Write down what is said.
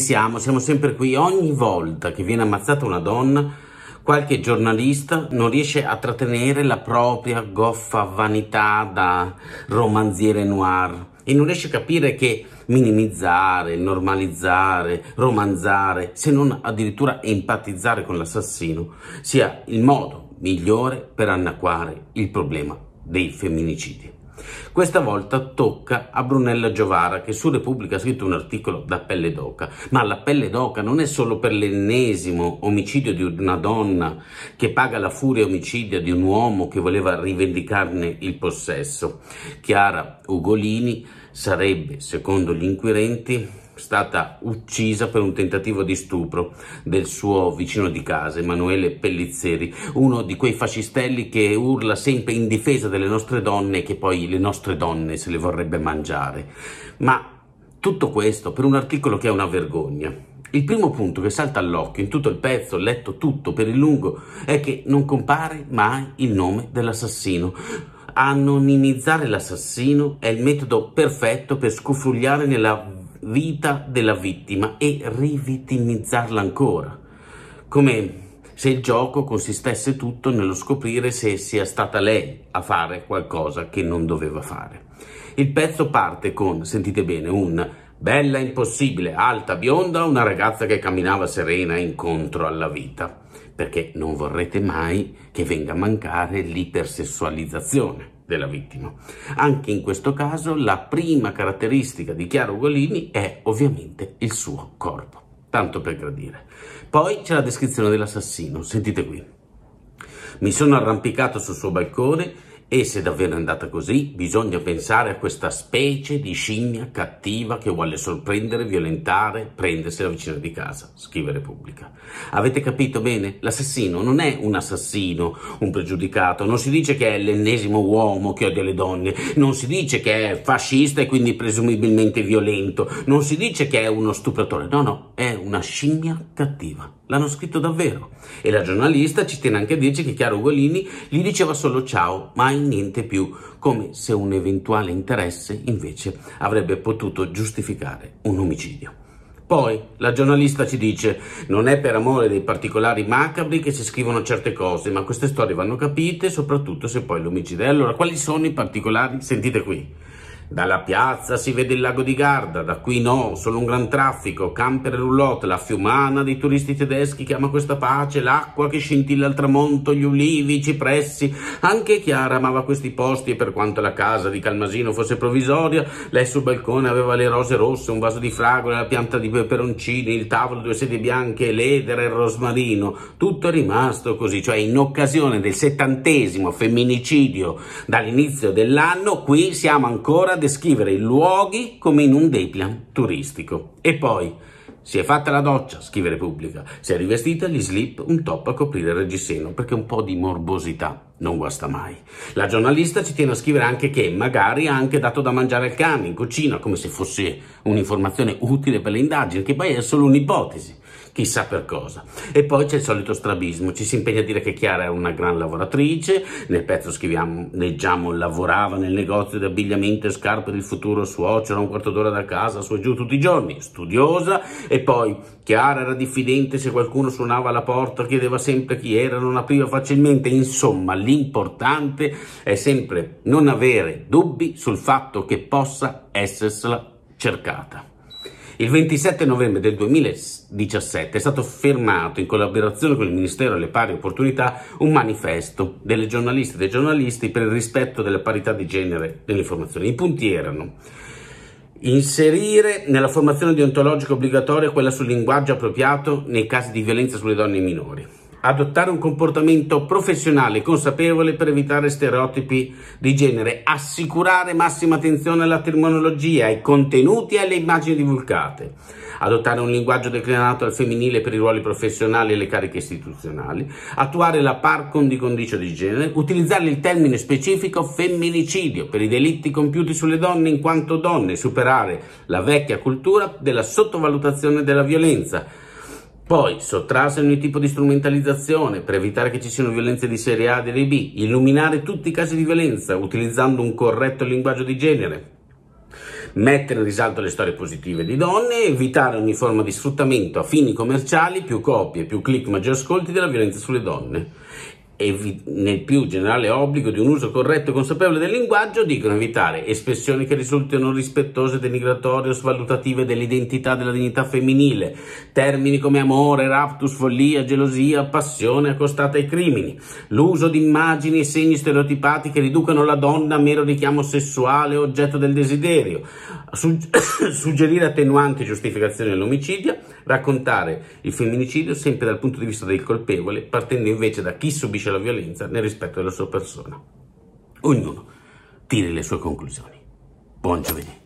siamo, siamo sempre qui. Ogni volta che viene ammazzata una donna, qualche giornalista non riesce a trattenere la propria goffa vanità da romanziere noir e non riesce a capire che minimizzare, normalizzare, romanzare, se non addirittura empatizzare con l'assassino, sia il modo migliore per anacquare il problema dei femminicidi. Questa volta tocca a Brunella Giovara che su Repubblica ha scritto un articolo da pelle d'oca, ma la pelle d'oca non è solo per l'ennesimo omicidio di una donna che paga la furia omicidia di un uomo che voleva rivendicarne il possesso. Chiara Ugolini sarebbe, secondo gli inquirenti, stata uccisa per un tentativo di stupro del suo vicino di casa, Emanuele Pellizzeri, uno di quei fascistelli che urla sempre in difesa delle nostre donne e che poi le nostre donne se le vorrebbe mangiare. Ma tutto questo per un articolo che è una vergogna. Il primo punto che salta all'occhio in tutto il pezzo, letto tutto per il lungo, è che non compare mai il nome dell'assassino. Anonimizzare l'assassino è il metodo perfetto per scufrugliare nella vita della vittima e rivittimizzarla ancora, come se il gioco consistesse tutto nello scoprire se sia stata lei a fare qualcosa che non doveva fare. Il pezzo parte con, sentite bene, un bella impossibile, alta, bionda, una ragazza che camminava serena incontro alla vita, perché non vorrete mai che venga a mancare l'ipersessualizzazione della vittima. Anche in questo caso la prima caratteristica di Chiaro Ugolini è ovviamente il suo corpo, tanto per gradire. Poi c'è la descrizione dell'assassino, sentite qui. Mi sono arrampicato sul suo balcone e se davvero è andata così, bisogna pensare a questa specie di scimmia cattiva che vuole sorprendere, violentare, prendersi la vicina di casa, scrive Repubblica. Avete capito bene? L'assassino non è un assassino, un pregiudicato, non si dice che è l'ennesimo uomo che odia le donne, non si dice che è fascista e quindi presumibilmente violento, non si dice che è uno stupratore, no, no, è una scimmia cattiva l'hanno scritto davvero. E la giornalista ci tiene anche a dirci che Chiara Ugolini gli diceva solo ciao, mai niente più, come se un eventuale interesse invece avrebbe potuto giustificare un omicidio. Poi la giornalista ci dice: Non è per amore dei particolari macabri che si scrivono certe cose, ma queste storie vanno capite, soprattutto se poi l'omicidio. Allora, quali sono i particolari? Sentite qui. Dalla piazza si vede il lago di Garda, da qui no, solo un gran traffico, camper e roulotte, la fiumana dei turisti tedeschi che ama questa pace, l'acqua che scintilla al tramonto, gli ulivi, i cipressi. Anche Chiara amava questi posti e per quanto la casa di Calmasino fosse provvisoria, lei sul balcone aveva le rose rosse, un vaso di fragole, la pianta di peperoncini, il tavolo, due sedie bianche, l'edera, il rosmarino. Tutto è rimasto così, cioè in occasione del settantesimo femminicidio dall'inizio dell'anno, qui siamo ancora descrivere i luoghi come in un Dayplan turistico. E poi, si è fatta la doccia, scrive Repubblica, si è rivestita gli slip, un top a coprire il reggiseno, perché un po' di morbosità non guasta mai. La giornalista ci tiene a scrivere anche che magari ha anche dato da mangiare al cane in cucina, come se fosse un'informazione utile per le indagini, che poi è solo un'ipotesi chissà per cosa. E poi c'è il solito strabismo, ci si impegna a dire che Chiara era una gran lavoratrice, nel pezzo scriviamo, leggiamo, lavorava nel negozio di abbigliamento e scarpe del futuro suocero a un quarto d'ora da casa, su e giù tutti i giorni, studiosa, e poi Chiara era diffidente se qualcuno suonava alla porta, chiedeva sempre chi era, non apriva facilmente, insomma l'importante è sempre non avere dubbi sul fatto che possa essersela cercata. Il 27 novembre del 2017 è stato firmato in collaborazione con il Ministero delle Pari Opportunità un manifesto delle giornaliste e dei giornalisti per il rispetto della parità di genere nell'informazione. I punti erano Inserire nella formazione deontologica obbligatoria quella sul linguaggio appropriato nei casi di violenza sulle donne e minori adottare un comportamento professionale consapevole per evitare stereotipi di genere, assicurare massima attenzione alla terminologia, ai contenuti e alle immagini divulgate, adottare un linguaggio declinato al femminile per i ruoli professionali e le cariche istituzionali, attuare la par condicio di genere, utilizzare il termine specifico femminicidio per i delitti compiuti sulle donne in quanto donne, superare la vecchia cultura della sottovalutazione della violenza, poi sottrarsi a ogni tipo di strumentalizzazione per evitare che ci siano violenze di serie A e serie B, illuminare tutti i casi di violenza utilizzando un corretto linguaggio di genere, mettere in risalto le storie positive di donne, evitare ogni forma di sfruttamento a fini commerciali, più copie, più click, maggiori ascolti della violenza sulle donne e nel più generale obbligo di un uso corretto e consapevole del linguaggio dicono evitare espressioni che risultino rispettose, denigratorie o svalutative dell'identità della dignità femminile, termini come amore, raptus, follia, gelosia, passione accostata ai crimini, l'uso di immagini e segni stereotipati che riducano la donna a mero richiamo sessuale oggetto del desiderio, suggerire attenuanti giustificazioni all'omicidio, raccontare il femminicidio sempre dal punto di vista del colpevole, partendo invece da chi subisce la violenza nel rispetto della sua persona. Ognuno tiri le sue conclusioni. Buon giovedì.